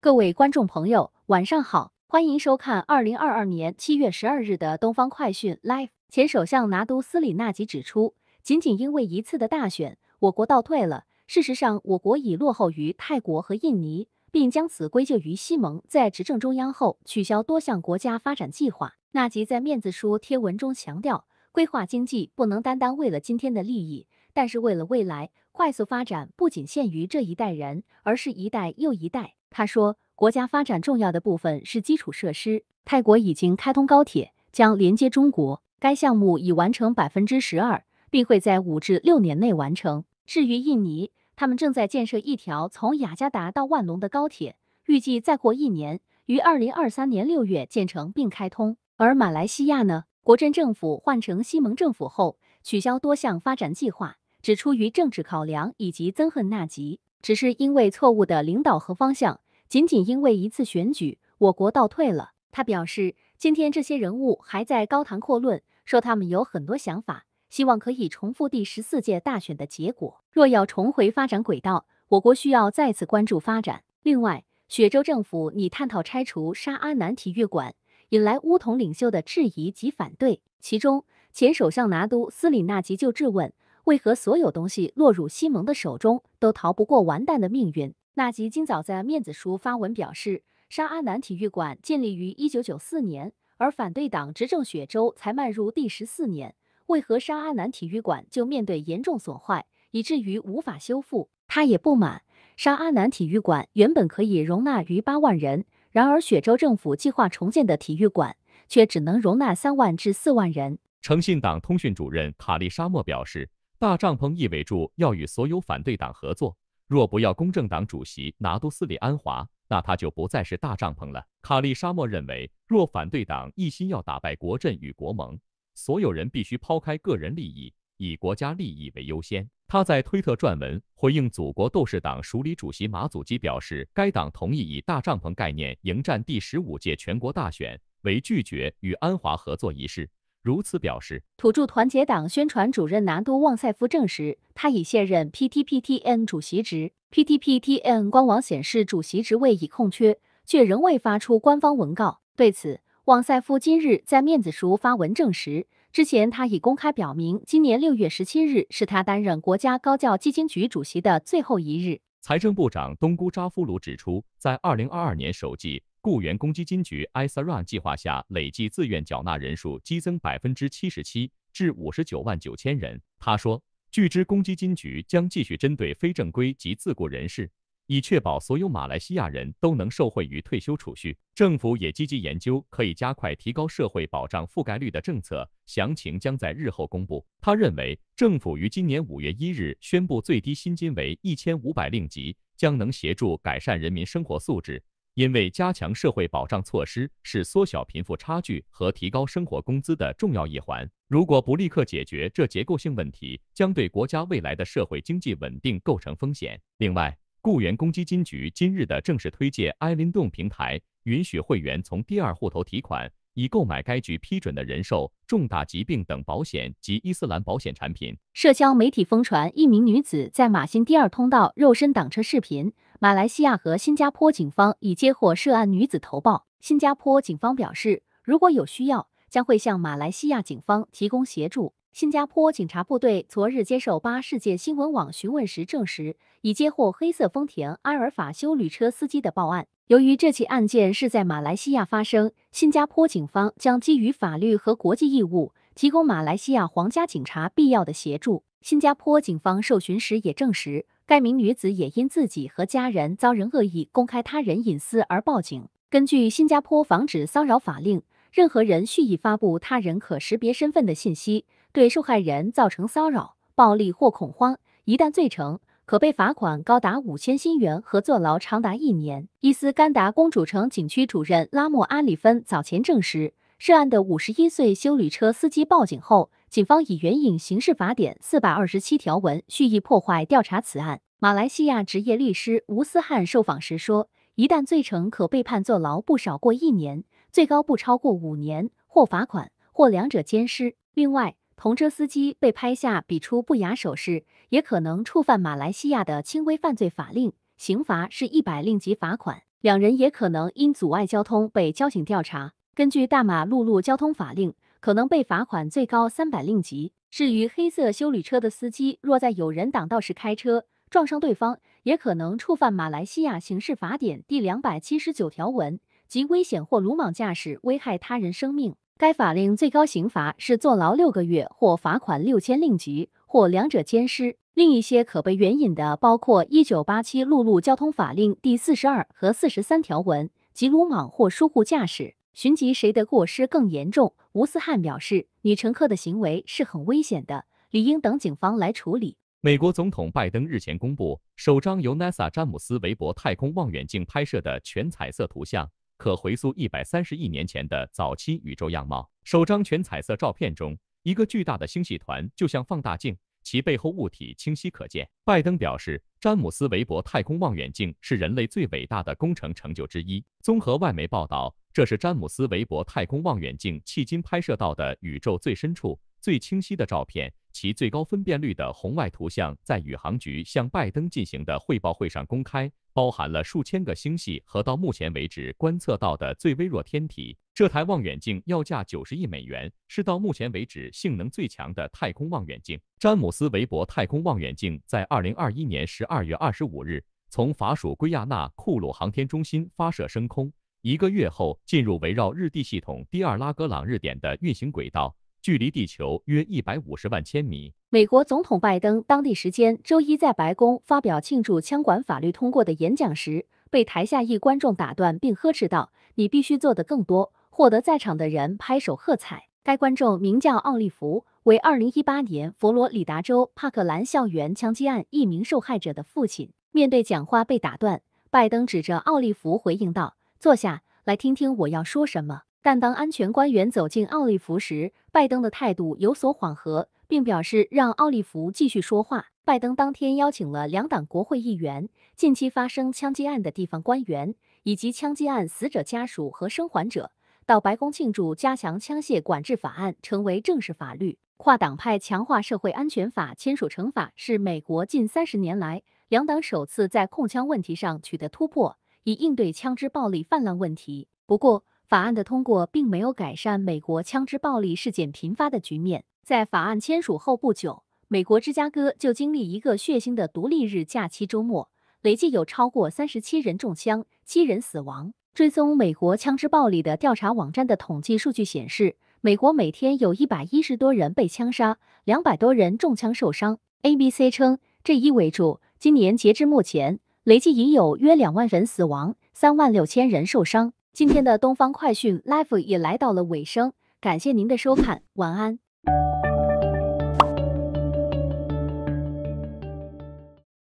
各位观众朋友，晚上好，欢迎收看二零二二年七月十二日的《东方快讯 Live》。前首相拿督斯里纳吉指出，仅仅因为一次的大选，我国倒退了。事实上，我国已落后于泰国和印尼，并将此归咎于西蒙在执政中央后取消多项国家发展计划。纳吉在面子书贴文中强调，规划经济不能单单为了今天的利益，但是为了未来快速发展，不仅限于这一代人，而是一代又一代。他说，国家发展重要的部分是基础设施。泰国已经开通高铁，将连接中国。该项目已完成百分之十二，并会在五至六年内完成。至于印尼，他们正在建设一条从雅加达到万隆的高铁，预计再过一年，于二零二三年六月建成并开通。而马来西亚呢？国阵政府换成西蒙政府后，取消多项发展计划，只出于政治考量以及憎恨纳吉。只是因为错误的领导和方向，仅仅因为一次选举，我国倒退了。他表示，今天这些人物还在高谈阔论，说他们有很多想法，希望可以重复第十四届大选的结果。若要重回发展轨道，我国需要再次关注发展。另外，雪州政府拟探讨拆除沙阿南体育馆，引来巫统领袖的质疑及反对。其中，前首相拿督斯里纳吉就质问。为何所有东西落入西蒙的手中都逃不过完蛋的命运？纳吉今早在面子书发文表示，沙阿南体育馆建立于一九九四年，而反对党执政雪州才迈入第十四年，为何沙阿南体育馆就面对严重损坏，以至于无法修复？他也不满，沙阿南体育馆原本可以容纳逾八万人，然而雪州政府计划重建的体育馆却只能容纳三万至四万人。诚信党通讯主任卡利沙莫表示。大帐篷意味着要与所有反对党合作。若不要公正党主席拿督斯里安华，那他就不再是大帐篷了。卡利沙漠认为，若反对党一心要打败国阵与国盟，所有人必须抛开个人利益，以国家利益为优先。他在推特撰文回应祖国斗士党署理主席马祖基表示，该党同意以大帐篷概念迎战第十五届全国大选，为拒绝与安华合作一事。如此表示，土著团结党宣传主任南督旺塞夫证实，他已卸任 PTPTN 主席职。PTPTN 官网显示，主席职位已空缺，却仍未发出官方文告。对此，旺塞夫今日在面子书发文证实，之前他已公开表明，今年六月十七日是他担任国家高教基金局主席的最后一日。财政部长东姑扎夫鲁指出，在二零二二年首季。雇员公积金局 Iseran 计划下累计自愿缴纳人数激增百分之七十七，至五十九万九千人。他说，据知公积金局将继续针对非正规及自雇人士，以确保所有马来西亚人都能受惠于退休储蓄。政府也积极研究可以加快提高社会保障覆盖率的政策，详情将在日后公布。他认为，政府于今年五月一日宣布最低薪金为一千五百令吉，将能协助改善人民生活素质。因为加强社会保障措施是缩小贫富差距和提高生活工资的重要一环，如果不立刻解决这结构性问题，将对国家未来的社会经济稳定构成风险。另外，雇员公积金局今日的正式推介，iLend 平台允许会员从第二户头提款，以购买该局批准的人寿、重大疾病等保险及伊斯兰保险产品。社交媒体疯传一名女子在马新第二通道肉身挡车视频。马来西亚和新加坡警方已接获涉案女子投报。新加坡警方表示，如果有需要，将会向马来西亚警方提供协助。新加坡警察部队昨日接受八世界新闻网询问时证实，已接获黑色丰田埃尔法修旅车司机的报案。由于这起案件是在马来西亚发生，新加坡警方将基于法律和国际义务，提供马来西亚皇家警察必要的协助。新加坡警方受询时也证实，该名女子也因自己和家人遭人恶意公开他人隐私而报警。根据新加坡防止骚扰法令，任何人蓄意发布他人可识别身份的信息，对受害人造成骚扰、暴力或恐慌，一旦罪成，可被罚款高达五千新元和坐牢长达一年。伊斯干达公主城景区主任拉莫阿里芬早前证实，涉案的五十一岁修理车司机报警后。警方以援引《刑事法典》四百二十七条文，蓄意破坏调查此案。马来西亚职业律师吴思汉受访时说，一旦罪成，可被判坐牢不少过一年，最高不超过五年，或罚款，或两者兼施。另外，同车司机被拍下比出不雅手势，也可能触犯马来西亚的轻微犯罪法令，刑罚是一百令吉罚款。两人也可能因阻碍交通被交警调查。根据《大马陆路交通法令》。可能被罚款最高三百令吉。至于黑色修理车的司机，若在有人挡道时开车撞伤对方，也可能触犯马来西亚刑事法典第两百七十九条文即危险或鲁莽驾驶危害他人生命。该法令最高刑罚是坐牢六个月或罚款六千令吉，或两者兼施。另一些可被援引的包括一九八七陆路交通法令第四十二和四十三条文即鲁莽或疏忽驾驶。寻及谁的过失更严重？吴思汉表示，女乘客的行为是很危险的，理应等警方来处理。美国总统拜登日前公布首张由 NASA 詹姆斯韦伯太空望远镜拍摄的全彩色图像，可回溯一百三十亿年前的早期宇宙样貌。首张全彩色照片中，一个巨大的星系团就像放大镜，其背后物体清晰可见。拜登表示，詹姆斯韦伯太空望远镜是人类最伟大的工程成就之一。综合外媒报道。这是詹姆斯·韦伯太空望远镜迄今拍摄到的宇宙最深处、最清晰的照片，其最高分辨率的红外图像在宇航局向拜登进行的汇报会上公开，包含了数千个星系和到目前为止观测到的最微弱天体。这台望远镜要价九十亿美元，是到目前为止性能最强的太空望远镜。詹姆斯·韦伯太空望远镜在二零二一年十二月二十五日从法属圭亚那库鲁航天中心发射升空。一个月后，进入围绕日地系统第二拉格朗日点的运行轨道，距离地球约一百五十万千米。美国总统拜登当地时间周一在白宫发表庆祝枪管法律通过的演讲时，被台下一观众打断并呵斥道：“你必须做得更多。”获得在场的人拍手喝彩。该观众名叫奥利弗，为二零一八年佛罗里达州帕克兰校园枪击案一名受害者的父亲。面对讲话被打断，拜登指着奥利弗回应道。坐下来听听我要说什么。但当安全官员走进奥利弗时，拜登的态度有所缓和，并表示让奥利弗继续说话。拜登当天邀请了两党国会议员、近期发生枪击案的地方官员以及枪击案死者家属和生还者到白宫庆祝《加强枪械管制法案》成为正式法律。跨党派强化社会安全法签署成法是美国近三十年来两党首次在控枪问题上取得突破。以应对枪支暴力泛滥问题。不过，法案的通过并没有改善美国枪支暴力事件频发的局面。在法案签署后不久，美国芝加哥就经历一个血腥的独立日假期周末，累计有超过三十七人中枪，七人死亡。追踪美国枪支暴力的调查网站的统计数据显示，美国每天有一百一十多人被枪杀，两百多人中枪受伤。ABC 称，这意味着今年截至目前。累计已有约两万人死亡，三万六千人受伤。今天的《东方快讯 Live》也来到了尾声，感谢您的收看，晚安。